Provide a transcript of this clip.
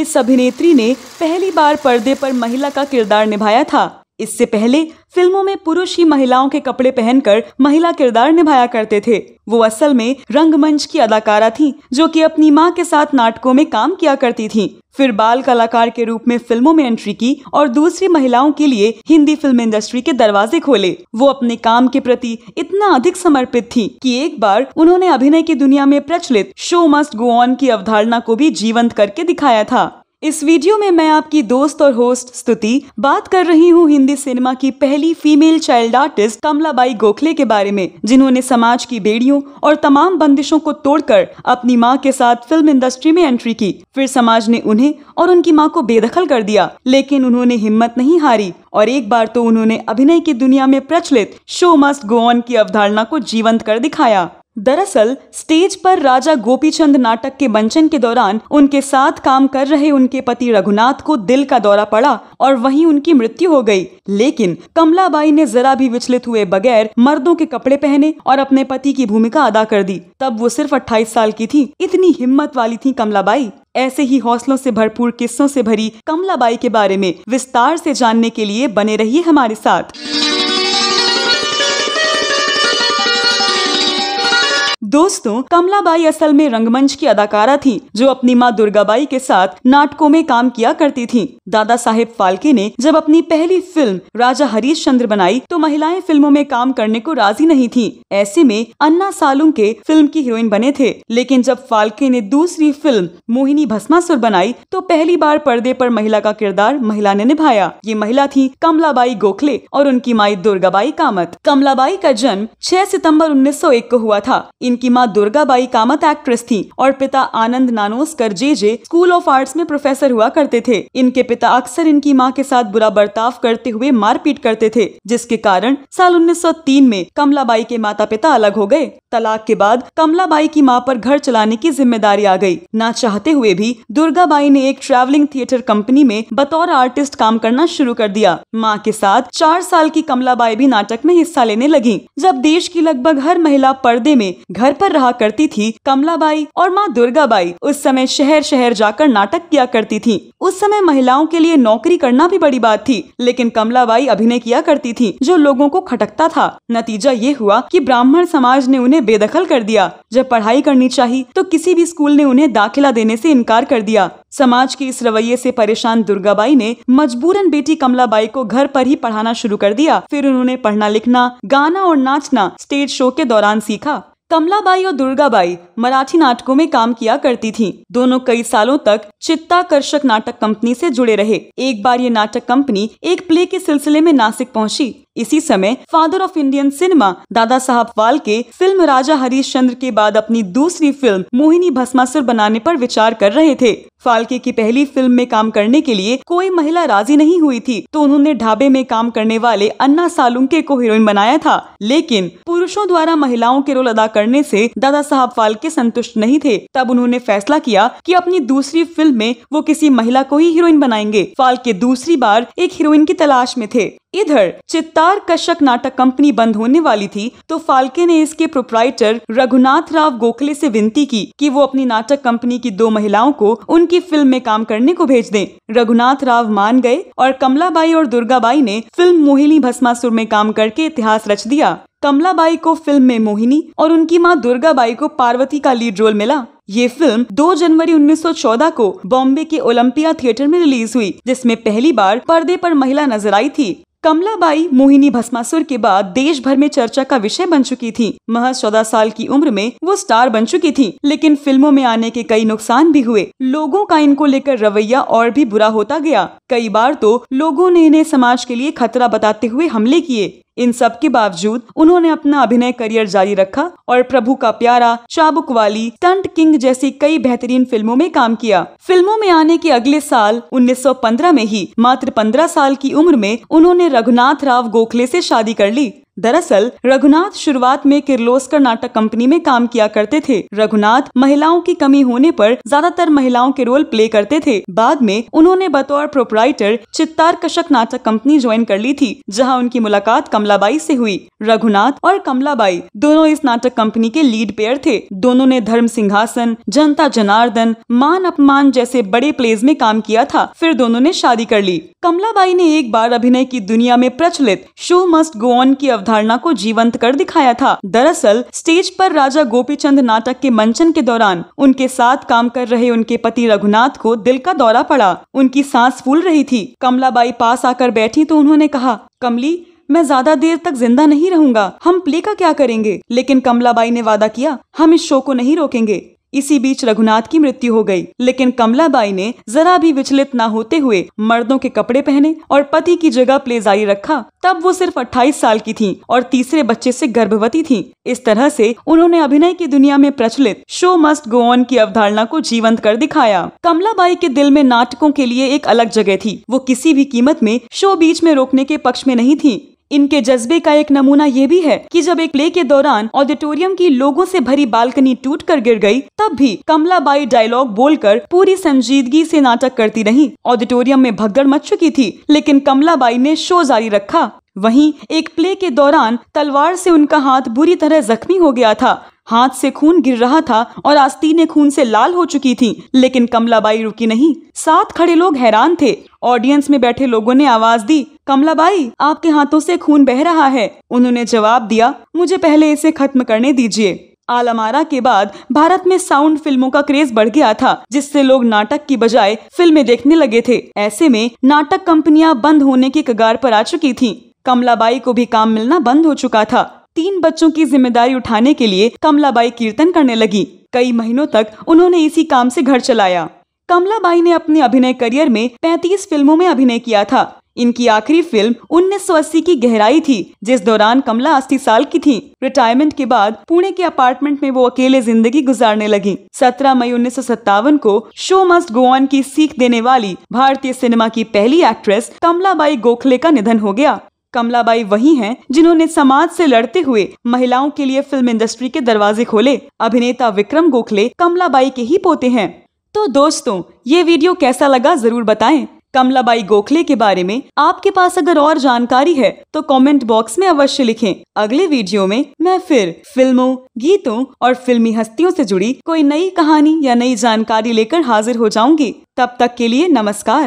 इस अभिनेत्री ने पहली बार पर्दे पर महिला का किरदार निभाया था इससे पहले फिल्मों में पुरुष ही महिलाओं के कपड़े पहनकर महिला किरदार निभाया करते थे वो असल में रंगमंच की अदाकारा थी जो कि अपनी माँ के साथ नाटकों में काम किया करती थी फिर बाल कलाकार के रूप में फिल्मों में एंट्री की और दूसरी महिलाओं के लिए हिंदी फिल्म इंडस्ट्री के दरवाजे खोले वो अपने काम के प्रति इतना अधिक समर्पित थी कि एक बार उन्होंने अभिनय की दुनिया में प्रचलित शो मस्ट गो ऑन की अवधारणा को भी जीवंत करके दिखाया था इस वीडियो में मैं आपकी दोस्त और होस्ट स्तुति बात कर रही हूँ हिंदी सिनेमा की पहली female child artist Kamlabai Gokhale के बारे में जिन्होंने समाज की बेड़ियों और तमाम बंदिशों को तोड़कर अपनी माँ के साथ फिल्म इंडस्ट्री में एंट्री की फिर समाज ने उन्हें और उनकी माँ को बेदखल कर दिया लेकिन उन्होंने हिम्मत नहीं हारी और एक बार तो उन्होंने अभिनय की दुनिया में प्रचलित शो मस्ट गो ऑन की अवधारणा को जीवंत कर दिखाया दरअसल स्टेज पर राजा गोपीचंद नाटक के मंचन के दौरान उनके साथ काम कर रहे उनके पति रघुनाथ को दिल का दौरा पड़ा और वहीं उनकी मृत्यु हो गई लेकिन कमलाबाई ने जरा भी विचलित हुए बगैर मर्दों के कपड़े पहने और अपने पति की भूमिका अदा कर दी तब वो सिर्फ अट्ठाईस साल की थी इतनी हिम्मत वाली थी कमलाबाई ऐसे ही हौसलों से भरपूर किस्सों से भरी कमलाबाई के बारे में विस्तार से जानने के लिए बने रहिए हमारे साथ दोस्तों कमलाबाई असल में रंगमंच की अदाकारा थी जो अपनी माँ दुर्गाबाई के साथ नाटकों में काम किया करती थी दादा साहेब फाल्के ने जब अपनी पहली फिल्म राजा हरीश चंद्र बनाई तो महिलाएं फिल्मों में काम करने को राजी नहीं थी ऐसे में अन्ना सालुंग के फिल्म की हीरोइन बने थे लेकिन जब फाल्के ने दूसरी फिल्म मोहिनी भस्मासुर बनाई तो पहली बार पर्दे पर महिला का किरदार महिला ने निभाया ये महिला थी कमलाबाई गोखले और उनकी माई दुर्गाबाई कामत कमलाबाई का जन्म छह सितम्बर उन्नीस को हुआ था इन जिनकी माँ दुर्गाबाई कामत एक्ट्रेस थी और पिता Anand Nanoskar J J school of arts में प्रोफेसर हुआ करते थे इनके पिता अक्सर इनकी माँ के साथ बुरा बर्ताव करते हुए मारपीट करते थे जिसके कारण साल तीन में कमलाबाई के माता पिता अलग हो गए तलाक के बाद कमलाबाई की माँ पर घर चलाने की जिम्मेदारी आ गई ना चाहते हुए भी दुर्गाबाई ने एक ट्रैवलिंग थिएटर कंपनी में बतौर आर्टिस्ट काम करना शुरू कर दिया माँ के साथ चार साल की कमलाबाई भी नाटक में हिस्सा लेने लगी जब देश की लगभग हर महिला पर्दे में घर घर पर रहा करती थी कमलाबाई और माँ दुर्गाबाई उस समय शहर शहर जाकर नाटक किया करती थी उस समय महिलाओं के लिए नौकरी करना भी बड़ी बात थी लेकिन कमलाबाई अभिनय किया करती थी जो लोगों को खटकता था नतीजा ये हुआ कि ब्राह्मण समाज ने उन्हें बेदखल कर दिया जब पढ़ाई करनी चाहिए तो किसी भी स्कूल ने उन्हें दाखिला देने से इनकार कर दिया समाज के इस रवैये से परेशान दुर्गाबाई ने मजबूरन बेटी कमलाबाई को घर पर ही पढ़ाना शुरू कर दिया फिर उन्होंने पढ़ना लिखना गाना और नाचना स्टेज शो के दौरान सीखा कमलाबाई और दुर्गाबाई मराठी नाटकों में काम किया करती थीं। दोनों कई सालों तक चित्ताकर्षक नाटक कंपनी से जुड़े रहे एक बार ये नाटक कंपनी एक प्ले के सिलसिले में नासिक पहुंची। इसी समय फादर ऑफ इंडियन सिनेमा दादा साहब वाल के फिल्म राजा हरीश चंद्र के बाद अपनी दूसरी फिल्म मोहिनी भस्मासुर बनाने पर विचार कर रहे थे फाल्के की पहली फिल्म में काम करने के लिए कोई महिला राजी नहीं हुई थी तो उन्होंने ढाबे में काम करने वाले अन्ना सालुंके को हीरोइन बनाया था लेकिन पुरुषों द्वारा महिलाओं के रोल अदा करने से दादा साहब फाल्के संतुष्ट नहीं थे तब उन्होंने फैसला किया कि अपनी दूसरी फिल्म में वो किसी महिला को ही हीरोइन बनाएंगे फाल्के दूसरी बार एक हीरोइन की तलाश में थे इधर चित्तार कशक नाटक कंपनी बंद होने वाली थी तो फाल्के ने इसके प्रोप्राइटर रघुनाथ राव गोखले से विनती की कि वो अपनी नाटक कंपनी की दो महिलाओं को उन की फिल्म में काम करने को भेज दें रघुनाथ राव मान गए और कमलाबाई और दुर्गाबाई ने फिल्म मोहिनी भस्मासुर में काम करके इतिहास रच दिया कमलाबाई को फिल्म में मोहिनी और उनकी माँ दुर्गाबाई को पार्वती का लीड रोल मिला ये फिल्म 2 जनवरी 1914 को बॉम्बे के ओलंपिया थिएटर में रिलीज हुई जिसमें पहली बार पर्दे पर महिला नजर आई थी कमलाबाई मोहिनी भस्मासुर के बाद देश भर में चर्चा का विषय बन चुकी थी महज चौदह साल की उम्र में वो स्टार बन चुकी थी लेकिन फिल्मों में आने के कई नुकसान भी हुए लोगों का इनको लेकर रवैया और भी बुरा होता गया कई बार तो लोगों ने इन्हें समाज के लिए खतरा बताते हुए हमले किए इन सब के बावजूद उन्होंने अपना अभिनय करियर जारी रखा और प्रभु का प्यारा चाबुक वाली टंट किंग जैसी कई बेहतरीन फिल्मों में काम किया फिल्मों में आने के अगले साल 1915 में ही मात्र 15 साल की उम्र में उन्होंने रघुनाथ राव गोखले से शादी कर ली दरअसल रघुनाथ शुरुआत में किर्लोस्कर नाटक कंपनी में काम किया करते थे रघुनाथ महिलाओं की कमी होने पर ज्यादातर महिलाओं के रोल प्ले करते थे बाद में उन्होंने बतौर प्रोपराइटर चित्तार कशक नाटक कंपनी ज्वाइन कर ली थी जहां उनकी मुलाकात कमलाबाई से हुई रघुनाथ और कमलाबाई दोनों इस नाटक कंपनी के लीड पेयर थे दोनों ने धर्म सिंहासन जनता जनार्दन मान अपमान जैसे बड़े प्लेज में काम किया था फिर दोनों ने शादी कर ली कमलाबाई ने एक बार अभिनय की दुनिया में प्रचलित शो मस्ट गो ऑन की अवधारणा को जीवंत कर दिखाया था दरअसल स्टेज पर राजा गोपीचंद नाटक के मंचन के दौरान उनके साथ काम कर रहे उनके पति रघुनाथ को दिल का दौरा पड़ा उनकी सांस फूल रही थी कमलाबाई पास आकर बैठी तो उन्होंने कहा कमली मैं ज्यादा देर तक जिंदा नहीं रहूंगा हम प्ले का क्या करेंगे लेकिन कमलाबाई ने वादा किया हम इस शो को नहीं रोकेंगे इसी बीच रघुनाथ की मृत्यु हो गई लेकिन कमलाबाई ने जरा भी विचलित न होते हुए मर्दों के कपड़े पहने और पति की जगह प्ले जारी रखा तब वो सिर्फ 28 साल की थीं और तीसरे बच्चे से गर्भवती थीं। इस तरह से उन्होंने अभिनय की दुनिया में प्रचलित शो मस्ट गो ऑन की अवधारणा को जीवंत कर दिखाया कमलाबाई के दिल में नाटकों के लिए एक अलग जगह थी वो किसी भी कीमत में शो बीच में रोकने के पक्ष में नहीं थी इनके जज्बे का एक नमूना ये भी है कि जब एक प्ले के दौरान ऑडिटोरियम की लोगों से भरी बालकनी टूट कर गिर गई तब भी कमलाबाई डायलॉग बोलकर पूरी संजीदगी से नाटक करती रही ऑडिटोरियम में भगदड़ मच चुकी थी लेकिन कमलाबाई ने शो जारी रखा वहीं एक प्ले के दौरान तलवार से उनका हाथ बुरी तरह जख्मी हो गया था हाथ से खून गिर रहा था और आस्तीनें खून से लाल हो चुकी थीं, लेकिन कमलाबाई रुकी नहीं साथ खड़े लोग हैरान थे ऑडियंस में बैठे लोगों ने आवाज दी कमलाबाई आपके हाथों से खून बह रहा है उन्होंने जवाब दिया मुझे पहले इसे खत्म करने दीजिए आलमारा के बाद भारत में साउंड फिल्मों का क्रेज बढ़ गया था जिससे लोग नाटक की बजाय फिल्में देखने लगे थे ऐसे में नाटक कंपनियां बंद होने की कगार पर आ चुकी थीं। कमलाबाई को भी काम मिलना बंद हो चुका था तीन बच्चों की जिम्मेदारी उठाने के लिए कमलाबाई कीर्तन करने लगी कई महीनों तक उन्होंने इसी काम से घर चलाया कमलाबाई ने अपने अभिनय करियर में 35 फिल्मों में अभिनय किया था इनकी आखिरी फिल्म 1980 की गहराई थी जिस दौरान कमला अस्सी साल की थी रिटायरमेंट के बाद पुणे के अपार्टमेंट में वो अकेले जिंदगी गुजारने लगी 17 मई उन्नीस को शो मस्ट गो ऑन की सीख देने वाली भारतीय सिनेमा की पहली एक्ट्रेस कमलाबाई गोखले का निधन हो गया कमलाबाई वही हैं जिन्होंने समाज से लड़ते हुए महिलाओं के लिए फिल्म इंडस्ट्री के दरवाजे खोले अभिनेता विक्रम गोखले कमलाबाई के ही पोते हैं तो दोस्तों ये वीडियो कैसा लगा जरूर बताएं कमलाबाई गोखले के बारे में आपके पास अगर और जानकारी है तो कमेंट बॉक्स में अवश्य लिखें अगले वीडियो में मैं फिर फिल्मों गीतों और फिल्मी हस्तियों से जुड़ी कोई नई कहानी या नई जानकारी लेकर हाजिर हो जाऊंगी तब तक के लिए नमस्कार